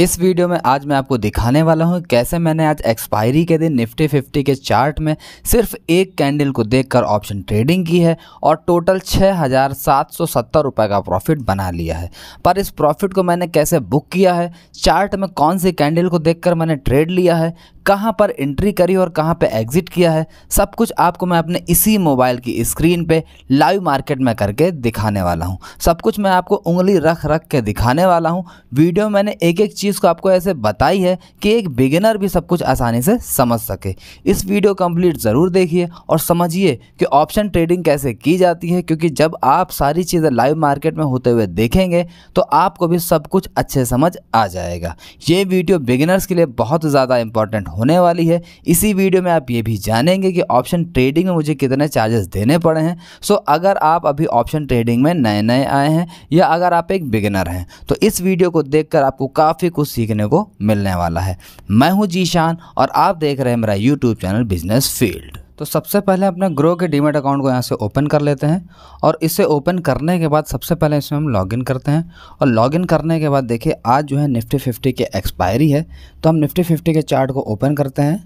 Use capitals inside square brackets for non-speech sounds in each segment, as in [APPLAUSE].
इस वीडियो में आज मैं आपको दिखाने वाला हूँ कैसे मैंने आज एक्सपायरी के दिन निफ्टी फिफ्टी के चार्ट में सिर्फ एक कैंडल को देखकर ऑप्शन ट्रेडिंग की है और टोटल छः हज़ार सात सौ सत्तर रुपये का प्रॉफिट बना लिया है पर इस प्रॉफिट को मैंने कैसे बुक किया है चार्ट में कौन सी कैंडल को देखकर मैंने ट्रेड लिया है कहाँ पर एंट्री करी और कहाँ पे एग्ज़िट किया है सब कुछ आपको मैं अपने इसी मोबाइल की स्क्रीन पे लाइव मार्केट में करके दिखाने वाला हूँ सब कुछ मैं आपको उंगली रख रख के दिखाने वाला हूँ वीडियो मैंने एक एक चीज़ को आपको ऐसे बताई है कि एक बिगिनर भी सब कुछ आसानी से समझ सके इस वीडियो कम्प्लीट ज़रूर देखिए और समझिए कि ऑप्शन ट्रेडिंग कैसे की जाती है क्योंकि जब आप सारी चीज़ें लाइव मार्केट में होते हुए देखेंगे तो आपको भी सब कुछ अच्छे समझ आ जाएगा ये वीडियो बिगिनर्स के लिए बहुत ज़्यादा इंपॉर्टेंट होने वाली है इसी वीडियो में आप ये भी जानेंगे कि ऑप्शन ट्रेडिंग में मुझे कितने चार्जेस देने पड़े हैं सो अगर आप अभी ऑप्शन ट्रेडिंग में नए नए आए हैं या अगर आप एक बिगिनर हैं तो इस वीडियो को देख आपको काफ़ी कुछ सीखने को मिलने वाला है मैं हूँ जीशान और आप देख रहे हैं मेरा यूट्यूब चैनल बिजनेस फील्ड तो सबसे पहले अपने ग्रो के डीमेट अकाउंट को यहाँ से ओपन कर लेते हैं और इसे ओपन करने के बाद सबसे पहले इसमें हम लॉगिन करते हैं और लॉगिन करने के बाद देखिए आज जो है निफ्टी फिफ्टी के एक्सपायरी है तो हम निफ्टी फिफ्टी के चार्ट को ओपन करते हैं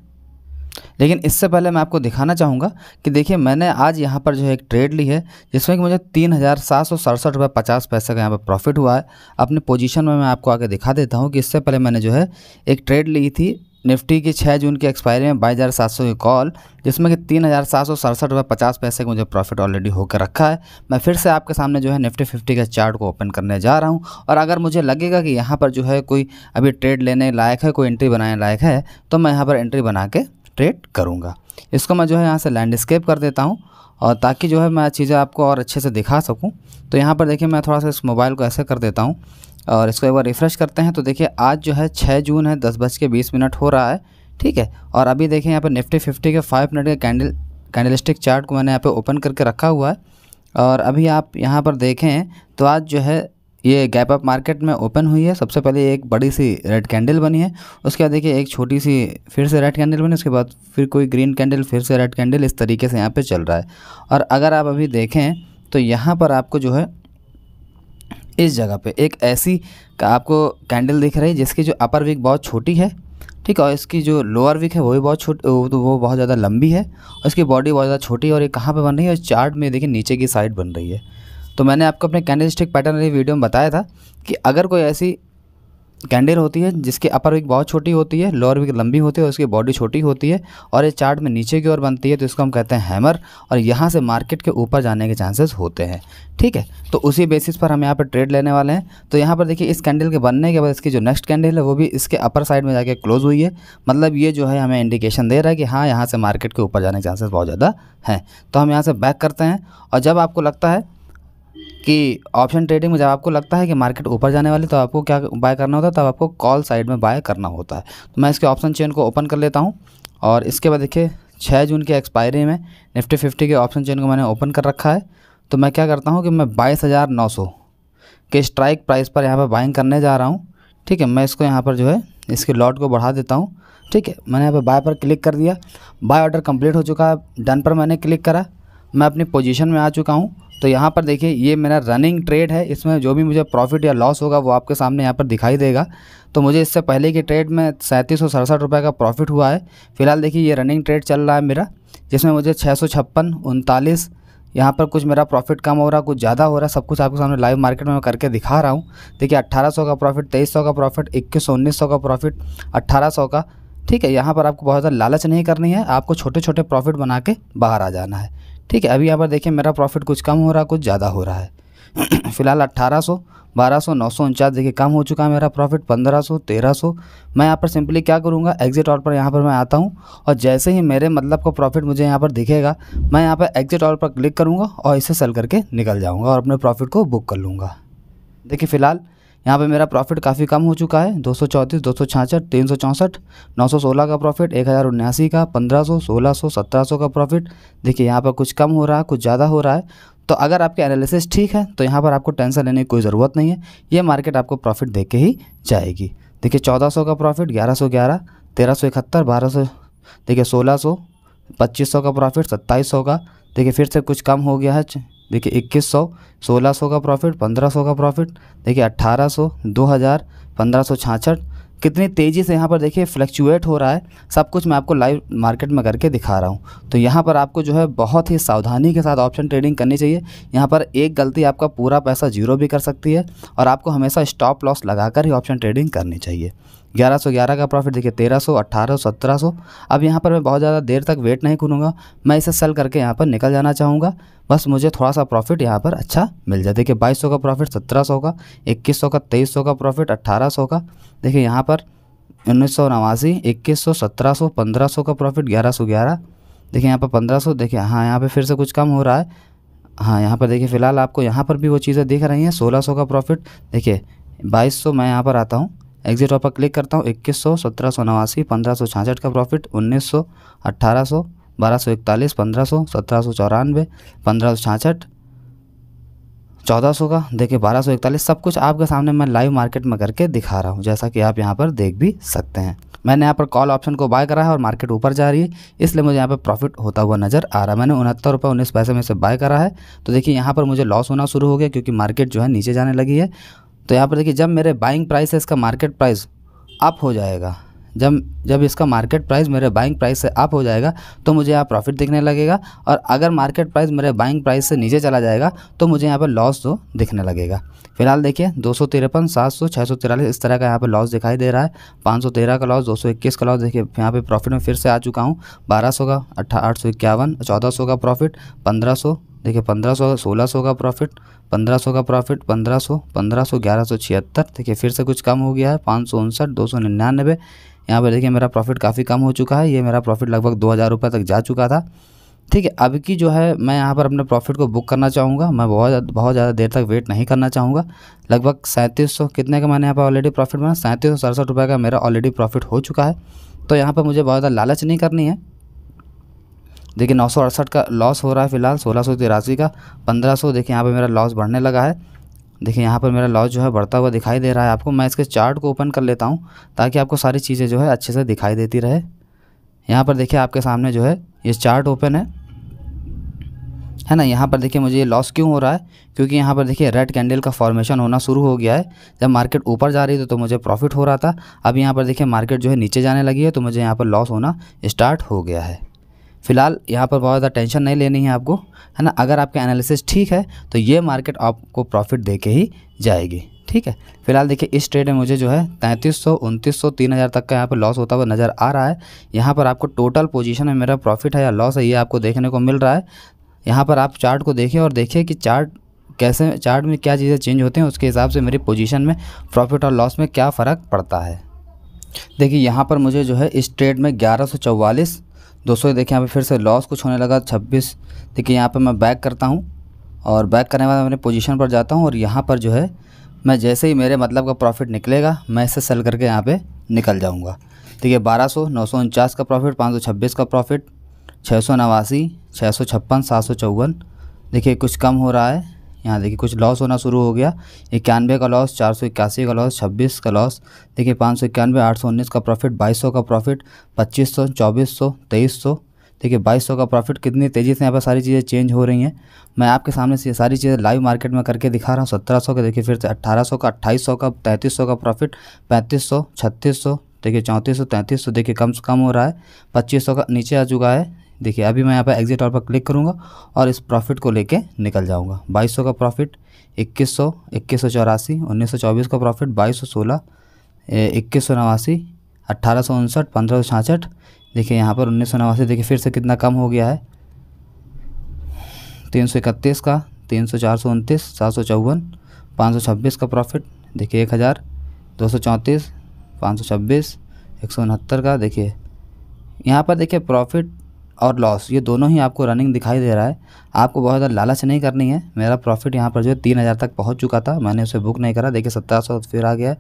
लेकिन इससे पहले मैं आपको दिखाना चाहूँगा कि देखिए मैंने आज यहाँ पर जो है एक ट्रेड ली है जिसमें कि मुझे तीन हज़ार सात सौ सड़सठ रुपये पचास पैसे का यहाँ पर प्रॉफिट हुआ है अपनी पोजीशन में मैं आपको आगे दिखा देता हूँ कि इससे पहले मैंने जो है एक ट्रेड ली थी निफ्टी की छः जून की एक्सपायरी में बाईस हज़ार सात सौ की कॉल जिसमें कि तीन हज़ार सात सौ सड़सठ रुपये पचास पैसे का मुझे प्रॉफिट ऑलरेडी होकर रखा है मैं फिर से आपके सामने जो है निफ्टी फिफ्टी के चार्ट को ओपन करने जा रहा हूँ और अगर मुझे लगेगा कि यहाँ पर जो है कोई अभी ट्रेड लेने लायक है कोई एंट्री बनाने लायक है तो मैं यहाँ पर एंट्री बना के ट्रेड करूँगा इसको मैं जो है यहाँ से लैंडस्केप कर देता हूँ और ताकि जो है मैं चीज़ें आपको और अच्छे से दिखा सकूँ तो यहाँ पर देखिए मैं थोड़ा सा इस मोबाइल को ऐसे कर देता हूँ और इसको एक बार रिफ़्रेश करते हैं तो देखिए आज जो है छः जून है दस बज के बीस मिनट हो रहा है ठीक है और अभी देखें यहाँ पर निफ्टी फिफ्टी के फाइव मिनट के कैंडल कैंडल स्टिक चार्ट को मैंने यहाँ पे ओपन करके रखा हुआ है और अभी आप यहाँ पर देखें तो आज जो है ये गैप अप मार्केट में ओपन हुई है सबसे पहले एक बड़ी सी रेड कैंडल बनी है उसके बाद देखिए एक छोटी सी फिर से रेड कैंडल बनी उसके बाद फिर कोई ग्रीन कैंडल फिर से रेड कैंडल इस तरीके से यहाँ पे चल रहा है और अगर आप अभी देखें तो यहाँ पर आपको जो है इस जगह पे एक ऐसी का आपको कैंडल दिख रही है जिसकी जो अपर विक बहुत छोटी है ठीक है और इसकी जो लोअर विक है वो भी बहुत छोटी तो वो बहुत ज़्यादा लंबी है और इसकी बॉडी बहुत ज़्यादा छोटी है और ये कहाँ पे बन रही है और चार्ट में देखिए नीचे की साइड बन रही है तो मैंने आपको अपने कैंडल स्टिक पैटर्न वाली वीडियो में बताया था कि अगर कोई ऐसी कैंडल होती है जिसकी अपर विक बहुत छोटी होती है लोअर विक लंबी होती है और उसकी बॉडी छोटी होती है और ये चार्ट में नीचे की ओर बनती है तो इसको हम कहते हैं हैमर और यहाँ से मार्केट के ऊपर जाने के चांसेस होते हैं ठीक है तो उसी बेसिस पर हम यहाँ पर ट्रेड लेने वाले हैं तो यहाँ पर देखिए इस कैंडल के बनने के बाद इसकी जो नेक्स्ट कैंडल है वो भी इसके अपर साइड में जाके क्लोज हुई है मतलब ये जो है हमें इंडिकेशन दे रहा है कि हाँ यहाँ से मार्केट के ऊपर जाने के चांसेस बहुत ज़्यादा हैं तो हम यहाँ से बैक करते हैं और जब आपको लगता है कि ऑप्शन ट्रेडिंग में जब आपको लगता है कि मार्केट ऊपर जाने वाली तो आपको क्या बाय करना होता है तब आपको कॉल साइड में बाय करना होता है तो मैं इसके ऑप्शन चेन को ओपन कर लेता हूँ और इसके बाद देखिए छः जून की एक्सपायरी में निफ्टी फिफ्टी के ऑप्शन चेन को मैंने ओपन कर रखा है तो मैं क्या करता हूँ कि मैं बाईस हज़ार नौ सौ के स्ट्राइक प्राइस पर यहाँ पर बाइंग करने जा रहा हूँ ठीक है मैं इसको यहाँ पर जो है इसके लॉट को बढ़ा देता हूँ ठीक है मैंने यहाँ पर बाय पर क्लिक कर दिया बाय ऑर्डर कंप्लीट हो चुका है डन पर मैंने क्लिक करा मैं अपनी पोजीशन में आ चुका हूँ तो यहाँ पर देखिए ये मेरा रनिंग ट्रेड है इसमें जो भी मुझे प्रॉफिट या लॉस होगा वो आपके सामने यहाँ पर दिखाई देगा तो मुझे इससे पहले के ट्रेड में सैंतीस सौ सड़सठ रुपये का प्रॉफिट हुआ है फिलहाल देखिए ये रनिंग ट्रेड चल रहा है मेरा जिसमें मुझे छः सौ छप्पन उनतालीस यहाँ पर कुछ मेरा प्रॉफिट कम हो रहा कुछ ज़्यादा हो रहा सब कुछ आपके सामने लाइव मार्केट में करके दिखा रहा हूँ देखिए अट्ठारह का प्रॉफिट तेईस का प्रॉफिट इक्कीस सौ का प्रॉफिट अट्ठारह का ठीक है यहाँ पर आपको बहुत ज़्यादा लालच नहीं करनी है आपको छोटे छोटे प्रॉफिट बना के बाहर आ जाना है ठीक है अभी यहाँ पर देखिए मेरा प्रॉफिट कुछ कम हो रहा है कुछ ज़्यादा हो रहा है [CLEARS THROAT] फिलहाल अट्ठारह सौ बारह सौ नौ सौ उनचास देखिए कम हो चुका है मेरा प्रॉफिट पंद्रह सौ तेरह सौ मैं यहाँ पर सिंपली क्या करूँगा एग्जिट ऑल पर यहाँ पर मैं आता हूँ और जैसे ही मेरे मतलब का प्रॉफिट मुझे यहाँ पर दिखेगा मैं यहाँ पर एग्जिट ऑल पर क्लिक करूँगा और इसे सेल करके निकल जाऊँगा और अपने प्रॉफिट को बुक कर लूँगा देखिए फ़िलहाल यहाँ पे मेरा प्रॉफिट काफ़ी कम हो चुका है दो सौ चौंतीस दो सौ छाछठ तीन सौ चौंसठ नौ सौ सोलह का प्रॉफिट एक हज़ार उन्यासी का पंद्रह सौ सोलह सौ सत्रह सौ का प्रॉफिट देखिए यहाँ पर कुछ कम हो रहा है कुछ ज़्यादा हो रहा है तो अगर आपके एनालिसिस ठीक है तो यहाँ पर आपको टेंशन लेने की कोई ज़रूरत नहीं है ये मार्केट आपको प्रॉफिट दे के ही जाएगी देखिए चौदह सौ का प्रॉफिट ग्यारह सौ ग्यारह तेरह सौ इकहत्तर बारह सौ देखिए सोलह सौ पच्चीस सौ का प्रॉफिट सत्ताईस सौ का देखिए फिर से कुछ कम हो गया है देखिए इक्कीस सौ सोलह सौ का प्रॉफिट पंद्रह सौ का प्रॉफिट देखिए अट्ठारह सौ दो हज़ार पंद्रह सौ छाछठ कितनी तेज़ी से यहाँ पर देखिए फ्लक्चुएट हो रहा है सब कुछ मैं आपको लाइव मार्केट में करके दिखा रहा हूँ तो यहाँ पर आपको जो है बहुत ही सावधानी के साथ ऑप्शन ट्रेडिंग करनी चाहिए यहाँ पर एक गलती आपका पूरा पैसा जीरो भी कर सकती है और आपको हमेशा स्टॉप लॉस लगाकर ही ऑप्शन ट्रेडिंग करनी चाहिए 1111 का प्रॉफिट देखिए 1300 1800 1700 अब यहाँ पर मैं बहुत ज़्यादा देर तक वेट नहीं करूँगा मैं इसे सेल करके यहाँ पर निकल जाना चाहूँगा बस मुझे थोड़ा सा प्रॉफिट यहाँ पर अच्छा मिल जाए देखिए बाईस का प्रॉफिट सत्रह का इक्कीस का तेईस का प्रॉफिट अट्ठारह का देखिए यहाँ पर उन्नीस सौ नवासी इक्कीस सौ सत्रह सौ पंद्रह सौ का प्रॉफिट ग्यारह सौ ग्यारह देखिए यहाँ पर पंद्रह सौ देखिए हाँ यहाँ पे फिर से कुछ कम हो रहा है हाँ यहाँ पर देखिए फ़िलहाल आपको यहाँ पर भी वो चीज़ें देख रही हैं सोलह सौ का प्रॉफिट देखिए बाईस सौ मैं यहाँ पर आता हूँ एग्जिट ऑफर क्लिक करता हूँ इक्कीस सौ सत्रह सौ नवासी पंद्रह सौ छाछठ का प्रॉफिट उन्नीस सौ अट्ठारह सौ बारह सौ इकतालीस पंद्रह सौ सत्रह सौ चौरानवे पंद्रह सौ छाछठ चौदह सौ का देखिए बारह सौ इकतालीस सब कुछ आपके सामने मैं लाइव मार्केट में करके दिखा रहा हूँ जैसा कि आप यहाँ पर देख भी सकते हैं मैंने यहाँ पर कॉल ऑप्शन को बाय करा है और मार्केट ऊपर जा रही है इसलिए मुझे यहाँ पर प्रॉफिट होता हुआ नज़र आ रहा है मैंने उनहत्तर रुपये उन्नीस पैसे में से बाय करा है तो देखिए यहाँ पर मुझे लॉस होना शुरू हो गया क्योंकि मार्केट जो है नीचे जाने लगी है तो यहाँ पर देखिए जब मेरे बाइंग प्राइस है इसका मार्केट प्राइस अप हो जाएगा जब जब इसका मार्केट प्राइस मेरे बाइंग प्राइस से अप हो जाएगा तो मुझे यहाँ प्रॉफिट दिखने लगेगा और अगर मार्केट प्राइस मेरे बाइंग प्राइस से नीचे चला जाएगा तो मुझे यहाँ पर लॉस तो दिखने लगेगा फिलहाल देखिए दो सौ तिरपन सात सौ छः सौ तिरालीस इस तरह का यहाँ पर लॉस दिखाई दे रहा है पाँच सौ तेरह का लॉस दो सौ इक्कीस का लॉस देखिए यहाँ पर प्रॉफिट में फिर से आ चुका हूँ बारह सौ का अट्ठा आठ सौ इक्यावन चौदह सौ का प्रॉफिट पंद्रह सौ देखिए पंद्रह सौ सोलह सौ का प्रॉफिट पंद्रह सौ का प्रॉफिट पंद्रह सौ पंद्रह सौ ग्यारह सौ छिहत्तर देखिए फिर से कुछ कम हो गया है पाँच सौ उनसठ दो सौ निन्यानवे यहाँ पर देखिए मेरा प्रॉफिट काफ़ी कम हो चुका है ये मेरा प्रॉफिट लगभग दो हज़ार रुपये तक जा चुका था ठीक है अब की जो है मैं यहाँ पर अपने प्रॉफिट को बुक करना चाहूँगा मैं बहुत बहुत ज़्यादा देर तक वेट नहीं करना चाहूँगा लगभग सैंतीस सौ कितने का मैंने यहाँ पर ऑलरेडी प्रॉफिट बना सैंतीस सौ सड़सठ रुपये का मेरा ऑलरेडी प्रॉफिट हो चुका है तो यहाँ पर मुझे बहुत ज़्यादा लालच नहीं करनी है देखिए नौ सौ अड़सठ का लॉस हो रहा है फिलहाल सोलह सौ तिरासी का पंद्रह सौ देखिए यहाँ पर मेरा लॉस बढ़ने लगा है देखिए यहाँ पर मेरा लॉस जो है बढ़ता हुआ दिखाई दे रहा है आपको मैं इसके चार्ट को ओपन कर लेता हूँ ताकि आपको सारी चीज़ें जो है अच्छे से दिखाई देती रहे यहाँ पर देखिए आपके सामने जो है ये चार्ट ओपन है है ना यहाँ पर देखिए मुझे ये लॉस क्यों हो रहा है क्योंकि यहाँ पर देखिए रेड कैंडल का फॉर्मेशन होना शुरू हो गया है जब मार्केट ऊपर जा रही थी तो मुझे प्रॉफिट हो रहा था अब यहाँ पर देखिए मार्केट जो है नीचे जाने लगी है तो मुझे यहाँ पर लॉस होना स्टार्ट हो गया है फिलहाल यहाँ पर बहुत ज़्यादा टेंशन नहीं लेनी है आपको है ना अगर आपका एनालिसिस ठीक है तो ये मार्केट आपको प्रॉफिट दे के ही जाएगी ठीक है फिलहाल देखिए इस ट्रेड में मुझे जो है तैंतीस सौ उनतीस सौ तीन हज़ार तक का यहाँ पर लॉस होता हुआ नज़र आ रहा है यहाँ पर आपको टोटल पोजीशन में मेरा प्रॉफिट है या लॉस है ये आपको देखने को मिल रहा है यहाँ पर आप चार्ट को देखिए और देखिए कि चार्ट कैसे चार्ट में क्या चीज़ें चेंज होती हैं उसके हिसाब से मेरी पोजीशन में प्रॉफिट और लॉस में क्या फ़र्क पड़ता है देखिए यहाँ पर मुझे जो है इस ट्रेड में ग्यारह सौ दोस्तों देखिए यहाँ पे फिर से लॉस कुछ होने लगा छब्बीस देखिए यहाँ पे मैं बैक करता हूँ और बैक करने के बाद अपने पोजीशन पर जाता हूँ और यहाँ पर जो है मैं जैसे ही मेरे मतलब का प्रॉफिट निकलेगा मैं इसे सेल करके यहाँ पे निकल जाऊँगा देखिए बारह सौ नौ सौ उनचास का प्रॉफिट पाँच सौ छब्बीस का प्रॉफिट छः सौ नवासी छः सौ छप्पन सात सौ चौवन देखिए कुछ कम हो रहा है यहाँ देखिए कुछ लॉस होना शुरू हो गया इक्यानवे का लॉस चार सौ इक्यासी का लॉस छब्बीस का लॉस देखिए पाँच सौ इक्यानवे आठ सौ उन्नीस का प्रॉफिट बाईस सौ का प्रॉफिट पच्चीस सौ चौबीस सौ तेईस सौ देखिए बाईस सौ का प्रॉफिट कितनी तेज़ी से यहाँ पर सारी चीज़ें चेंज हो रही हैं मैं आपके सामने से सारी चीज़ें लाइव मार्केट में करके दिखा रहा हूँ सत्रह सौ का देखिए फिर से अट्ठारह सौ का अट्ठाईस सौ का तैंतीस सौ का प्रॉफिट पैंतीस सौ छत्तीस सौ देखिए चौंतीस सौ तैंतीस सौ देखिए कम से कम हो रहा है पच्चीस सौ का नीचे आ चुका है देखिए अभी मैं यहाँ पर एग्जिट और पर क्लिक करूँगा और इस प्रॉफिट को लेके निकल जाऊँगा 2200 का प्रॉफिट इक्कीस इक्कीस सौ सौ चौरासी उन्नीस सौ चौबीस का प्रॉफिट बाईस सौ सोलह इक्कीस सौ नवासी अट्ठारह सौ उनसठ पंद्रह सौ छाछठ देखिए यहाँ पर उन्नीस सौ नवासी देखिए फिर से कितना कम हो गया है तीन सौ इकतीस का तीन सौ चार सौ उनतीस सात सौ चौवन पाँच सौ छब्बीस का प्रॉफिट देखिए एक हज़ार दो सौ चौंतीस पाँच सौ छब्बीस एक सौ उनहत्तर का देखिए यहाँ पर देखिए प्रॉफिट और लॉस ये दोनों ही आपको रनिंग दिखाई दे रहा है आपको बहुत ज़्यादा लालच नहीं करनी है मेरा प्रॉफिट यहाँ पर जो है तीन हज़ार तक पहुँच चुका था मैंने उसे बुक नहीं करा देखिए सत्रह सौ फिर आ गया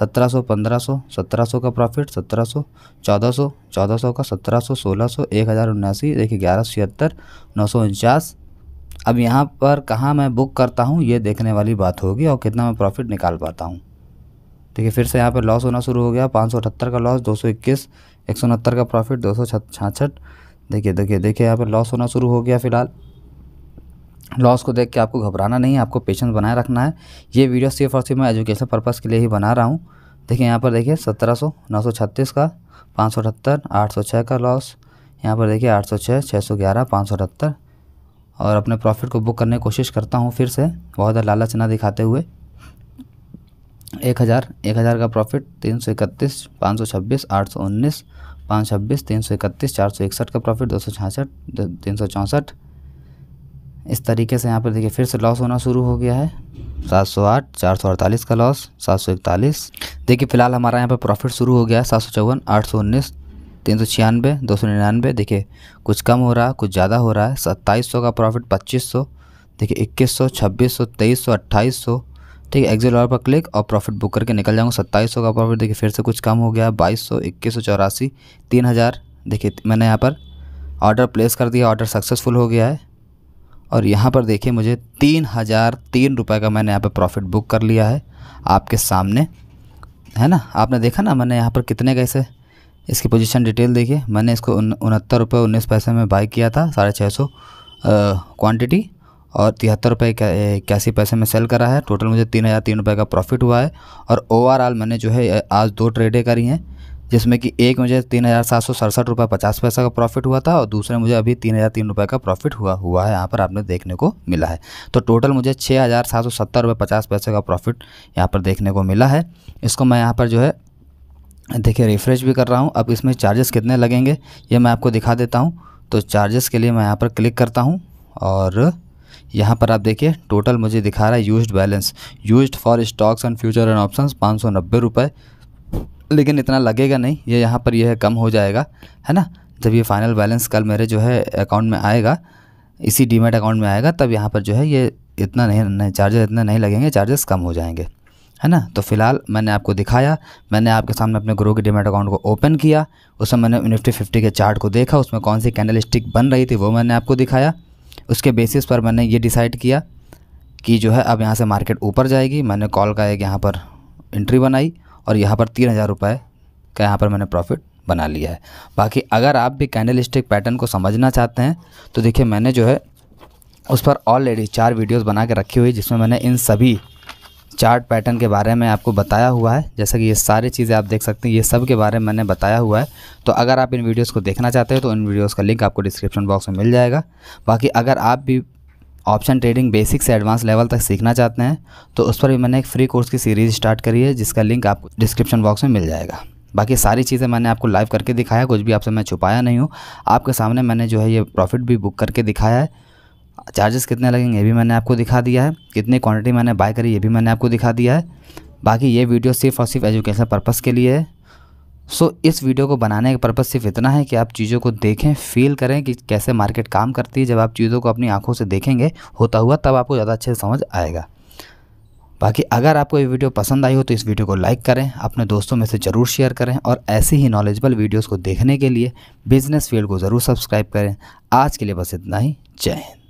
सत्रह सौ पंद्रह सौ सत्रह सौ का प्रॉफिट सत्रह सौ चौदह सौ चौदह सौ का सत्रह सौ सोलह सौ एक हज़ार उन्यासी देखिए ग्यारह सौ छिहत्तर नौ सौ उनचास अब यहाँ पर कहाँ मैं बुक करता हूँ ये देखने वाली बात होगी और कितना मैं प्रॉफिट निकाल पाता हूँ देखिए फिर से यहाँ पर लॉस होना शुरू हो गया पाँच सौ अठहत्तर का लॉस दो सौ इक्कीस एक सौ उनहत्तर का प्रॉफिट दो सौ छाछठ देखिए देखिए देखिए यहाँ पर लॉस होना शुरू हो गया फ़िलहाल लॉस को देख के आपको घबराना नहीं है आपको पेशेंस बनाए रखना है ये वीडियो सिर्फ और सिर्फ मैं एजुकेशन पर्पज़ के लिए ही बना रहा हूँ देखिए यहाँ पर देखिए सत्रह सौ नौ सौ छत्तीस का पाँच सौ अठहत्तर आठ सौ छः का लॉस यहाँ पर देखिए आठ सौ छः छः सौ ग्यारह पाँच सौ अठहत्तर और अपने प्रॉफिट को बुक करने की कोशिश करता हूँ फिर से बहुत लालच ना दिखाते हुए एक हज़ार एक हज़ार का प्रॉफिट तीन सौ इकतीस पाँच सौ छब्बीस आठ सौ उन्नीस पाँच छब्बीस तीन सौ इकतीस चार सौ इकसठ का प्रॉफिट दो सौ छियासठ तीन सौ चौंसठ इस तरीके से यहाँ पर देखिए फिर से लॉस होना शुरू हो गया है सात सौ आठ चार सौ अड़तालीस का लॉस सात सौ इकतालीस देखिए फिलहाल हमारा यहाँ पर प्रॉफिट शुरू हो गया है सात सौ चौवन आठ सौ उन्नीस तीन सौ छियानवे दो सौ निन्यानवे देखिए कुछ कम हो रहा है कुछ ज़्यादा हो रहा है सत्ताईस सौ का प्रॉफिट पच्चीस सौ देखिए इक्कीस सौ छब्बीस सौ तेईस सौ अट्ठाईस सौ ठीक है एक्जिट वाला पर क्लिक और प्रॉफिट बुक करके निकल जाऊँगा सत्ताईस का प्रॉफिट देखिए फिर से कुछ कम हो गया बाईस सौ इक्कीस सौ चौरासी तीन हज़ार देखिए मैंने यहाँ पर ऑर्डर प्लेस कर दिया ऑर्डर सक्सेसफुल हो गया है और यहाँ पर देखिए मुझे तीन हज़ार तीन रुपये का मैंने यहाँ पर प्रॉफिट बुक कर लिया है आपके सामने है ना आपने देखा ना मैंने यहाँ पर कितने कैसे इसकी पोजीशन डिटेल देखिए मैंने इसको उनहत्तर रुपये उन्नीस पैसे में बाई किया था साढ़े छः सौ क्वान्टिटी और तिहत्तर रुपये इक्यासी पैसे में सेल करा है टोटल मुझे तीन हज़ार तीन रुपये का प्रॉफिट हुआ है और ओवरऑल मैंने जो है आज दो ट्रेडें करी हैं जिसमें कि एक मुझे तीन हज़ार सात सौ सड़सठ रुपये पचास पैसा का प्रॉफिट हुआ था और दूसरे मुझे अभी तीन हज़ार तीन रुपये का प्रॉफिट हुआ हुआ है यहाँ पर आपने देखने को मिला है तो टोटल मुझे छः हज़ार सात सौ सत्तर रुपये पचास पैसे का प्रॉफिट यहाँ पर देखने को मिला है इसको मैं यहाँ पर जो है देखिए रिफ्रेश भी कर रहा हूँ अब इसमें चार्जेस कितने लगेंगे ये मैं आपको दिखा देता हूँ तो चार्जेस के लिए मैं यहाँ पर क्लिक करता हूँ और यहाँ पर आप देखिए टोटल मुझे दिखा रहा है used balance use for stocks and future and option पाँच सौ नब्बे रुपये लेकिन इतना लगेगा नहीं ये यहाँ पर यह कम हो जाएगा है ना जब ये फाइनल बैलेंस कल मेरे जो है अकाउंट में आएगा इसी डीमेट अकाउंट में आएगा तब यहाँ पर जो है ये इतना नहीं, नहीं चार्जेस इतने नहीं लगेंगे चार्जेस कम हो जाएंगे है ना तो फिलहाल मैंने आपको दिखाया मैंने आपके सामने अपने ग्रो के डीमेट अकाउंट को ओपन किया उसमें मैंने निफ्टी फिफ्टी के चार्ट को देखा उसमें कौन सी कैंडल स्टिक बन रही थी वो मैंने आपको दिखाया उसके बेसिस पर मैंने ये डिसाइड किया कि जो है अब यहाँ से मार्केट ऊपर जाएगी मैंने कॉल का एक यहाँ पर एंट्री बनाई और यहाँ पर तीन हज़ार रुपये का यहाँ पर मैंने प्रॉफिट बना लिया है बाकी अगर आप भी कैंडल स्टिक पैटर्न को समझना चाहते हैं तो देखिए मैंने जो है उस पर ऑलरेडी चार वीडियोस बना के रखी हुई जिसमें मैंने इन सभी चार्ट पैटर्न के बारे में आपको बताया हुआ है जैसा कि ये सारी चीज़ें आप देख सकते हैं ये सब के बारे में मैंने बताया हुआ है तो अगर आप इन वीडियोस को देखना चाहते हो तो इन वीडियोस का लिंक आपको डिस्क्रिप्शन बॉक्स में मिल जाएगा बाकी अगर आप भी ऑप्शन ट्रेडिंग बेसिक से एडवांस लेवल तक सीखना चाहते हैं तो उस पर भी मैंने एक फ्री कोर्स की सीरीज़ स्टार्ट करी है जिसका लिंक आपको डिस्क्रिप्शन बॉक्स में मिल जाएगा बाकी सारी चीज़ें मैंने आपको लाइव करके दिखाया कुछ भी आपसे मैं छुपाया नहीं हूँ आपके सामने मैंने जो है ये प्रॉफिट भी बुक करके दिखाया है चार्जेस कितने लगेंगे ये भी मैंने आपको दिखा दिया है कितनी क्वांटिटी मैंने बाय करी ये भी मैंने आपको दिखा दिया है बाकी ये वीडियो सिर्फ और सिर्फ एजुकेशन पर्पस के लिए है सो so, इस वीडियो को बनाने का पर्पस सिर्फ इतना है कि आप चीज़ों को देखें फील करें कि कैसे मार्केट काम करती है जब आप चीज़ों को अपनी आंखों से देखेंगे होता हुआ तब आपको ज़्यादा अच्छे से समझ आएगा बाकी अगर आपको ये वीडियो पसंद आई हो तो इस वीडियो को लाइक करें अपने दोस्तों में से ज़रूर शेयर करें और ऐसी ही नॉलेजबल वीडियोज़ को देखने के लिए बिजनेस फील्ड को ज़रूर सब्सक्राइब करें आज के लिए बस इतना ही जय हिंद